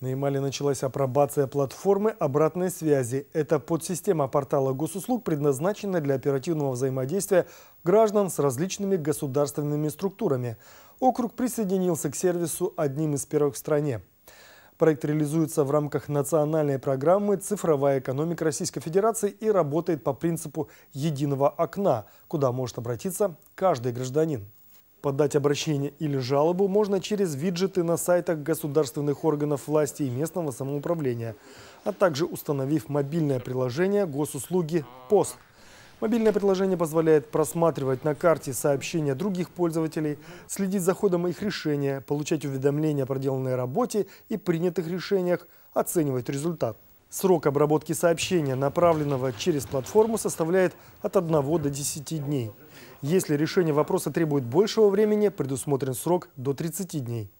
На Ямале началась апробация платформы обратной связи. Это подсистема портала госуслуг, предназначенная для оперативного взаимодействия граждан с различными государственными структурами. Округ присоединился к сервису одним из первых в стране. Проект реализуется в рамках национальной программы «Цифровая экономика Российской Федерации» и работает по принципу единого окна, куда может обратиться каждый гражданин. Подать обращение или жалобу можно через виджеты на сайтах государственных органов власти и местного самоуправления, а также установив мобильное приложение госуслуги ПОС. Мобильное приложение позволяет просматривать на карте сообщения других пользователей, следить за ходом их решения, получать уведомления о проделанной работе и принятых решениях, оценивать результат. Срок обработки сообщения, направленного через платформу, составляет от 1 до 10 дней. Если решение вопроса требует большего времени, предусмотрен срок до 30 дней.